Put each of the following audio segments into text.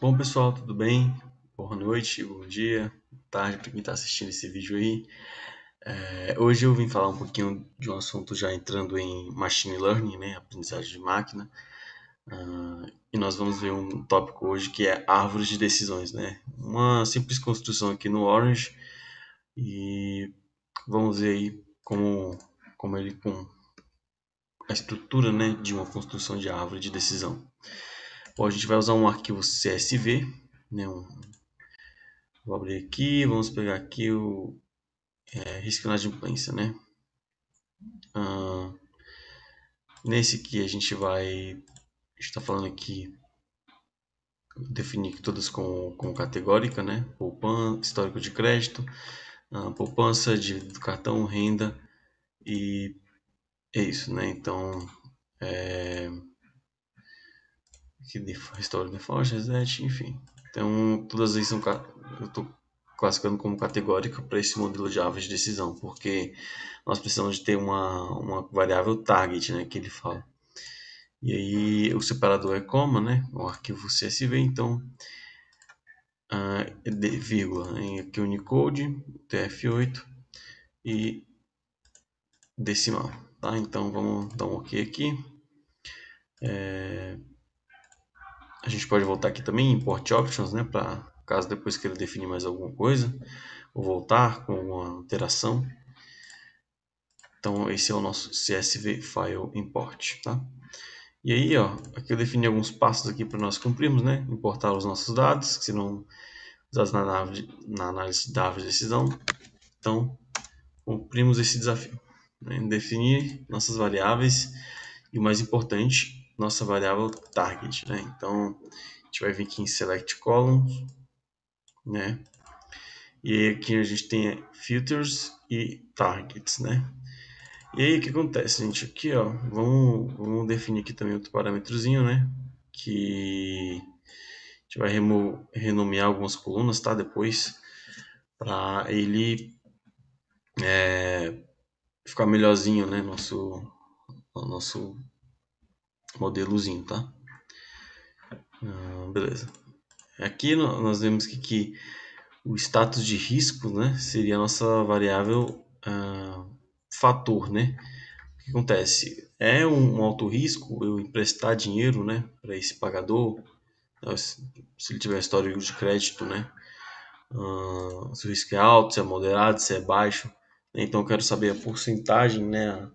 Bom pessoal, tudo bem? Boa noite, bom dia, boa tarde para quem está assistindo esse vídeo aí. É, hoje eu vim falar um pouquinho de um assunto já entrando em machine learning, né, aprendizagem de máquina. Uh, e nós vamos ver um tópico hoje que é árvores de decisões, né? Uma simples construção aqui no Orange e vamos ver aí como, como ele com a estrutura, né, de uma construção de árvore de decisão. Bom, a gente vai usar um arquivo CSV, né? Um... Vou abrir aqui, vamos pegar aqui o é, risco de implência, né? Ah, nesse aqui a gente vai, está falando aqui, definir todas com, com categórica, né? Poupança, histórico de crédito, ah, poupança, dívida do cartão, renda e é isso, né? Então, é que a história de Reset, enfim. Então, todas elas são eu estou classificando como categórica para esse modelo de árvore de decisão, porque nós precisamos de ter uma, uma variável target, né, que ele fala. E aí o separador é coma, né, o arquivo CSV, então ah, é de, vírgula, em aqui Unicode, TF8 e decimal, tá? Então vamos dar um OK aqui. É, a gente pode voltar aqui também em import options, né, para caso depois queira definir mais alguma coisa, ou voltar com uma alteração. Então esse é o nosso CSV file import, tá? E aí, ó, aqui eu defini alguns passos aqui para nós cumprirmos, né? Importar os nossos dados, que serão usados na, na análise da árvore de decisão. Então, cumprimos esse desafio. Né? Definir nossas variáveis e o mais importante, nossa variável target, né? Então, a gente vai vir aqui em select columns, né? E aqui a gente tem filters e targets, né? E aí o que acontece, gente? Aqui, ó, vamos, vamos definir aqui também outro parâmetrozinho, né? Que a gente vai remo renomear algumas colunas, tá? Depois, para ele é, ficar melhorzinho, né? Nosso, nosso modelozinho, tá? Ah, beleza. Aqui nós vemos que, que, o status de risco né, seria a nossa variável ah, fator, né? O que acontece? É um, um alto risco eu emprestar dinheiro né, para esse pagador, tá, se ele tiver histórico de crédito, né? Uh, se o risco é alto, se é moderado, se é baixo. Né? Então eu quero saber a porcentagem, né?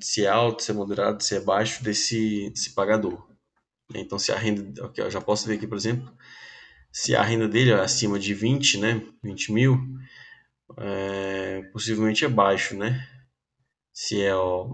se é alto, se é moderado, se é baixo desse, desse pagador. Então, se a renda, okay, eu já posso ver aqui, por exemplo, se a renda dele é acima de 20, né, 20 mil, é, possivelmente é baixo, né? Se é ó,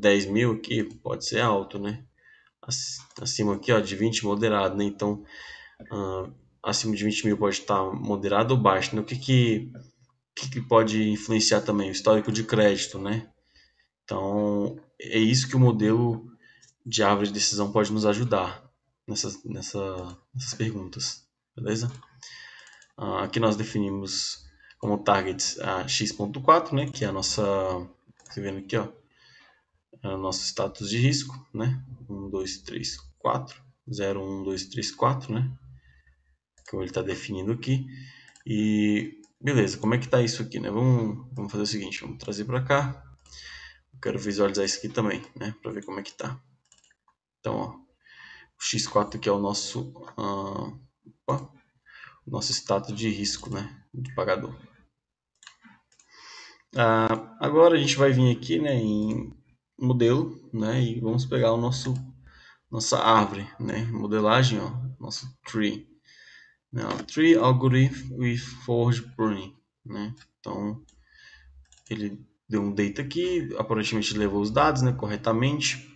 10 mil aqui, pode ser alto, né? Acima aqui, ó, de 20, moderado, né? Então, uh, acima de 20 mil pode estar moderado ou baixo, né? O que que, que, que pode influenciar também? O histórico de crédito, né? Então, é isso que o modelo de árvore de decisão pode nos ajudar nessas, nessa, nessas perguntas, beleza? Uh, aqui nós definimos como target a x.4, né, que é a nossa, você tá vendo aqui, ó, é o nosso status de risco, né, 1, 2, 3, 4, 0, 1, 2, 3, 4, né, como ele está definindo aqui, e beleza, como é que está isso aqui, né, vamos, vamos fazer o seguinte, vamos trazer para cá, quero visualizar isso aqui também, né? Para ver como é que tá. Então, ó, o X4 que é o nosso, ah, opa, o nosso status de risco, né? Do pagador. Ah, agora a gente vai vir aqui, né? Em modelo, né? E vamos pegar o nosso nossa árvore, né? Modelagem, ó, nosso tree. Né? Tree algorithm with forge pruning, né? Então ele deu um data aqui, aparentemente levou os dados né, corretamente.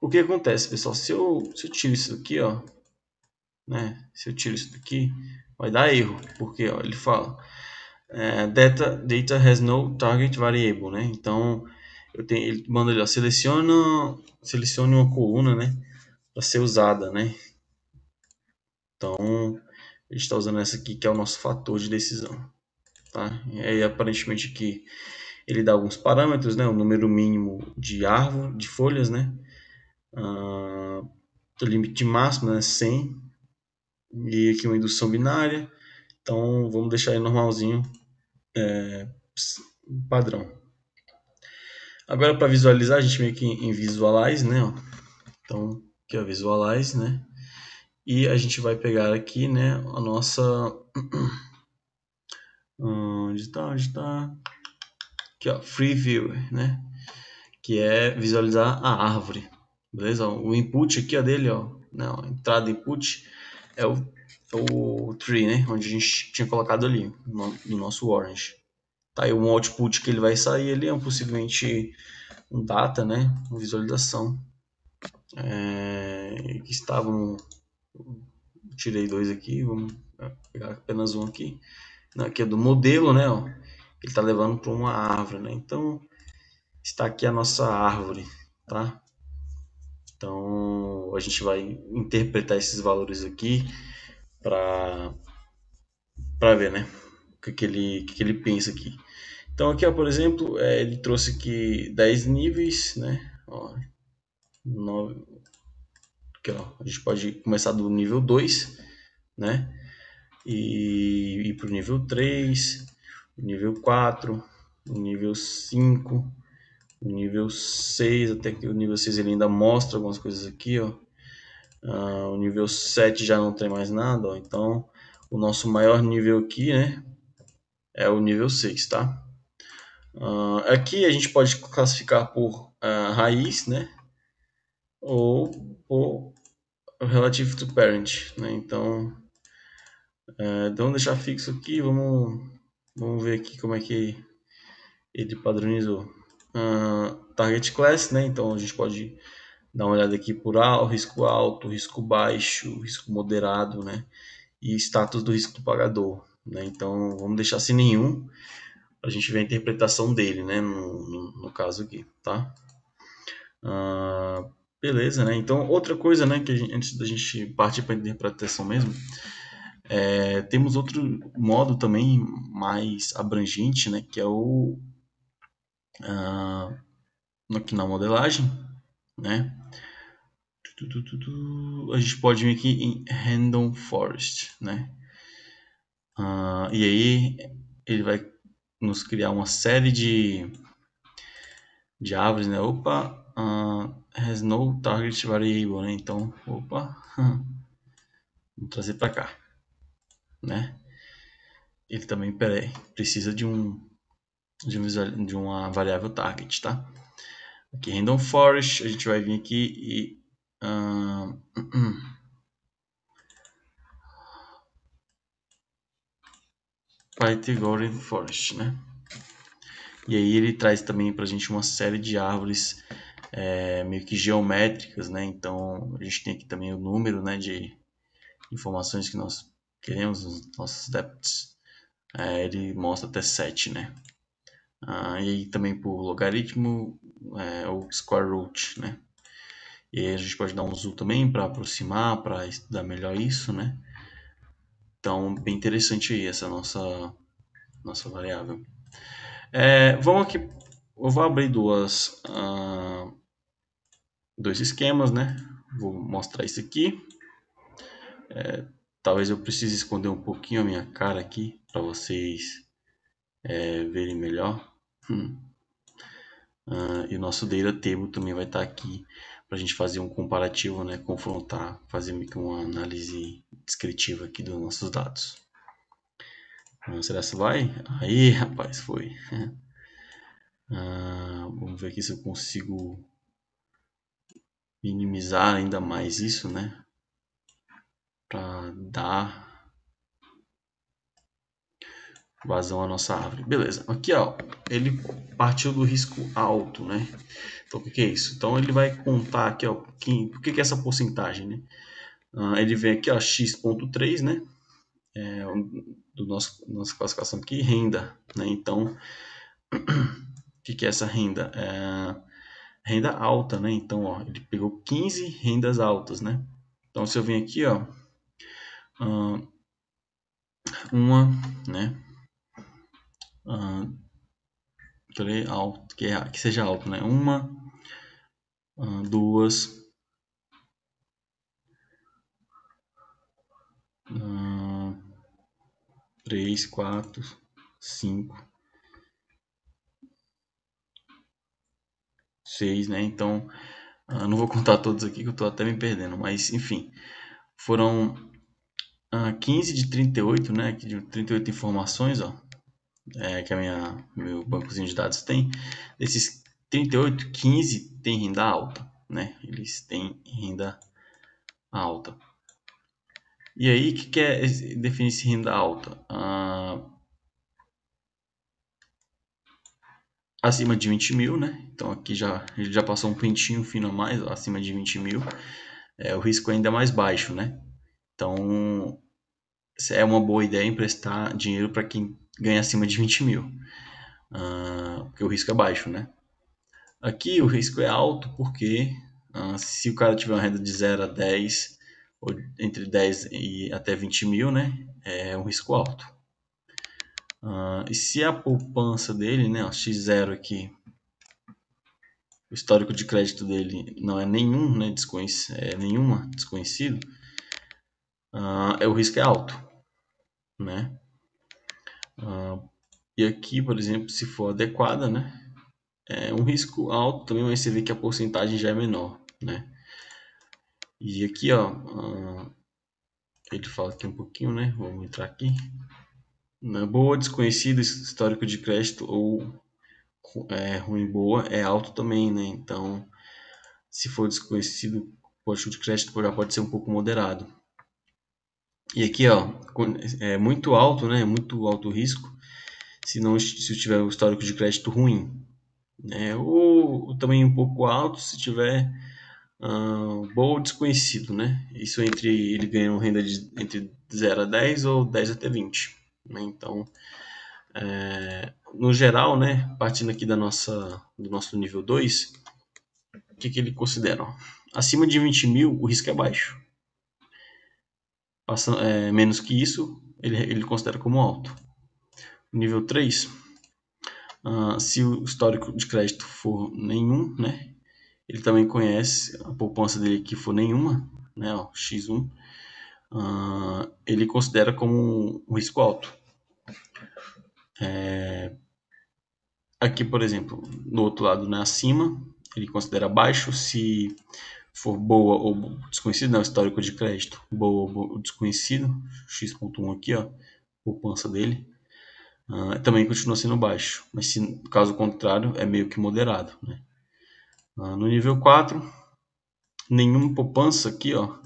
O que acontece, pessoal? Se eu, se eu tiro isso daqui, ó, né, se eu tiro isso daqui, vai dar erro, porque ó, ele fala é, data, data has no target variable, né? Então, eu tenho, ele manda ele, ó, seleciona, seleciona uma coluna, né, para ser usada, né? Então, a gente está usando essa aqui, que é o nosso fator de decisão, tá? E aí, aparentemente aqui, ele dá alguns parâmetros, né? O número mínimo de árvore, de folhas, né? Uh, o limite máximo, né? 100. E aqui uma indução binária. Então, vamos deixar ele normalzinho, é, padrão. Agora, para visualizar, a gente vem aqui em Visualize, né? Então, aqui é Visualize, né? E a gente vai pegar aqui, né, a nossa... Onde está? Onde está? Aqui, ó, Free Viewer, né? Que é visualizar a árvore. Beleza? O input aqui, ó, dele, ó. Não, né? entrada input é o, o tree, né? Onde a gente tinha colocado ali, no, no nosso orange. Tá aí um output que ele vai sair, ele é um, possivelmente um data, né? Uma visualização. É, que estavam tirei dois aqui, vamos pegar apenas um aqui. Aqui é do modelo, né? Ó ele está levando para uma árvore, né? Então, está aqui a nossa árvore, tá? Então, a gente vai interpretar esses valores aqui para para ver, né? O que, que ele, que, que, ele pensa aqui. Então, aqui, ó, por exemplo, é, ele trouxe aqui 10 níveis, né? Ó, 9, aqui, ó, a gente pode começar do nível 2, né? E ir para o nível 3, o nível 4, o nível 5, o nível 6, até que o nível 6 ele ainda mostra algumas coisas aqui, ó. Ah, o nível 7 já não tem mais nada, ó. Então, o nosso maior nível aqui, né, é o nível 6, tá? Ah, aqui a gente pode classificar por ah, raiz, né, ou por relative to parent, né? Então, é, então vamos deixar fixo aqui, vamos Vamos ver aqui como é que ele padronizou. Uh, target class, né? Então a gente pode dar uma olhada aqui por al, risco alto, risco baixo, risco moderado, né? E status do risco do pagador, né? Então vamos deixar sem nenhum. A gente ver a interpretação dele, né? No, no, no caso aqui, tá? Uh, beleza, né? Então outra coisa, né? Que gente, antes da gente partir para a interpretação mesmo é, temos outro modo também mais abrangente, né, que é o uh, que na modelagem, né? A gente pode vir aqui em random forest, né? Uh, e aí ele vai nos criar uma série de de árvores, né? Opa, uh, has no target variable, né? Então, opa, vou trazer para cá né? Ele também precisa de um de, um, de uma variável target, tá? Aqui random forest, a gente vai vir aqui e uh, uh, Pythagorean forest, né? E aí ele traz também para a gente uma série de árvores é, meio que geométricas, né? Então a gente tem aqui também o número, né, de informações que nós queremos os nossos depths, é, ele mostra até 7, né? Ah, e também por logaritmo é, ou square root, né? E a gente pode dar um zoom também para aproximar, para estudar melhor isso, né? Então, bem interessante aí essa nossa, nossa variável. É, vamos aqui, eu vou abrir duas, uh, dois esquemas, né? Vou mostrar isso aqui. É, Talvez eu precise esconder um pouquinho a minha cara aqui para vocês é, verem melhor. Hum. Ah, e o nosso data table também vai estar tá aqui para a gente fazer um comparativo, né, confrontar, fazer uma análise descritiva aqui dos nossos dados. Ah, será que vai? Aí, rapaz, foi. Ah, vamos ver aqui se eu consigo minimizar ainda mais isso, né? para dar vazão à nossa árvore. Beleza, aqui ó, ele partiu do risco alto, né? Então o que, que é isso? Então ele vai contar aqui ó, que, o que, que é essa porcentagem, né? Ah, ele vem aqui ó, x.3, né? É, do nosso nossa classificação aqui, renda, né? Então, o que, que é essa renda? É renda alta, né? Então, ó, ele pegou 15 rendas altas, né? Então, se eu vim aqui, ó, uh, uma, né? Uh, que, alto, que, é, que seja alto, né? Uma, uh, duas, uh, três, quatro, cinco, seis, né? Então, ah, não vou contar todos aqui que eu tô até me perdendo, mas enfim, foram 15 ah, de 38, né? Aqui De 38 informações, ó. É, que a minha meu bancozinho de dados tem. Desses 38, 15 tem renda alta, né? Eles têm renda alta. E aí, o que, é definir-se renda alta? Ah, acima de 20 mil, né? Então aqui já, ele já passou um pentinho fino a mais, ó, acima de 20 mil. É, o risco ainda é mais baixo, né? Então, é uma boa ideia emprestar dinheiro para quem ganha acima de 20 mil, uh, porque o risco é baixo, né? Aqui o risco é alto porque uh, se o cara tiver uma renda de 0 a 10, ou entre 10 e até 20 mil, né? É um risco alto. Uh, e se a poupança dele, né, ó, X0 aqui, o histórico de crédito dele não é nenhum, né, desconhecido, é nenhuma desconhecido, uh, é, o risco é alto, né? Uh, e aqui, por exemplo, se for adequada, né? É um risco alto também, mas você vê que a porcentagem já é menor, né? E aqui, ó, uh, ele fala aqui um pouquinho, né? Vamos entrar aqui. Na boa, desconhecido, histórico de crédito ou é, ruim boa é alto também, né? Então, se for desconhecido, o de crédito já pode ser um pouco moderado. E aqui, ó, é muito alto, né? Muito alto risco se não se tiver o histórico de crédito ruim, né? Ou, também um pouco alto se tiver uh, bom ou desconhecido, né? Isso entre ele uma renda de, entre 0 a 10 ou 10 até 20, né? Então, é, no geral, né? Partindo aqui da nossa do nosso nível 2, o que, que ele considera? Acima de 20 mil, o risco é baixo é, menos que isso, ele, ele considera como alto. Nível 3, uh, ah, se o histórico de crédito for nenhum, né, ele também conhece a poupança dele que for nenhuma, né, ó, X1, uh, ah, ele considera como um risco alto. É, aqui, por exemplo, no outro lado, né, acima, ele considera baixo se for boa ou desconhecida, não, né, histórico de crédito, boa ou desconhecido, x.1 aqui, ó, poupança dele, uh, também continua sendo baixo, mas se, caso contrário, é meio que moderado. Né? Uh, no nível 4, nenhuma poupança aqui, ó,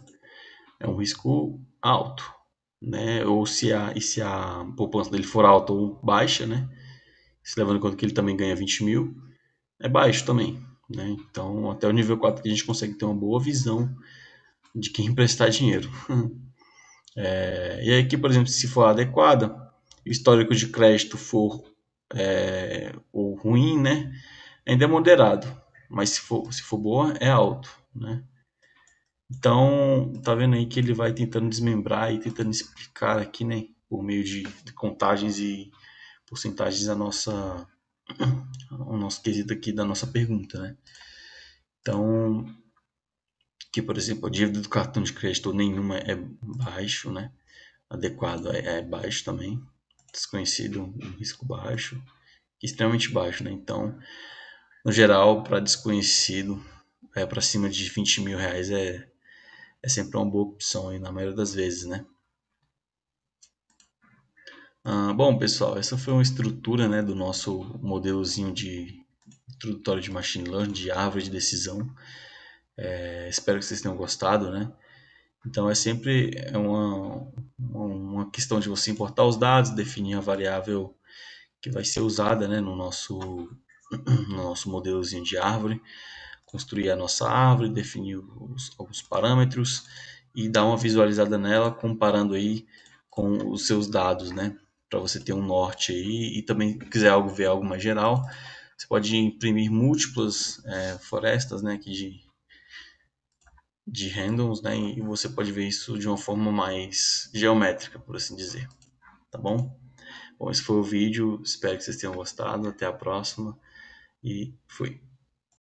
é um risco alto, né? ou se a, e se a poupança dele for alta ou baixa, né? se levando em conta que ele também ganha 20 mil, é baixo também. Né? Então, até o nível 4 que a gente consegue ter uma boa visão de quem emprestar dinheiro. é, e aqui, por exemplo, se for adequada, histórico de crédito for é, ou ruim, né? ainda é moderado, mas se for, se for boa, é alto. Né? Então, tá vendo aí que ele vai tentando desmembrar e tentando explicar aqui, né? Por meio de, de contagens e porcentagens da nossa o nosso quesito aqui da nossa pergunta, né? Então, que por exemplo, a dívida do cartão de crédito nenhuma é baixo, né? Adequado é, é baixo também, desconhecido, um risco baixo, extremamente baixo, né? Então, no geral, para desconhecido, é para cima de 20 mil reais é, é sempre uma boa opção, e na maioria das vezes, né? Ah, bom, pessoal, essa foi uma estrutura né, do nosso modelozinho de introdutório de machine learning, de árvore de decisão. É, espero que vocês tenham gostado, né? Então é sempre é uma, uma questão de você importar os dados, definir a variável que vai ser usada né, no, nosso, no nosso modelozinho de árvore, construir a nossa árvore, definir os, alguns parâmetros e dar uma visualizada nela comparando aí com os seus dados, né? para você ter um norte aí, e também quiser algo ver algo mais geral, você pode imprimir múltiplas é, florestas né, aqui de, de randoms, né, e você pode ver isso de uma forma mais geométrica, por assim dizer. Tá bom? Bom, esse foi o vídeo, espero que vocês tenham gostado, até a próxima e fui.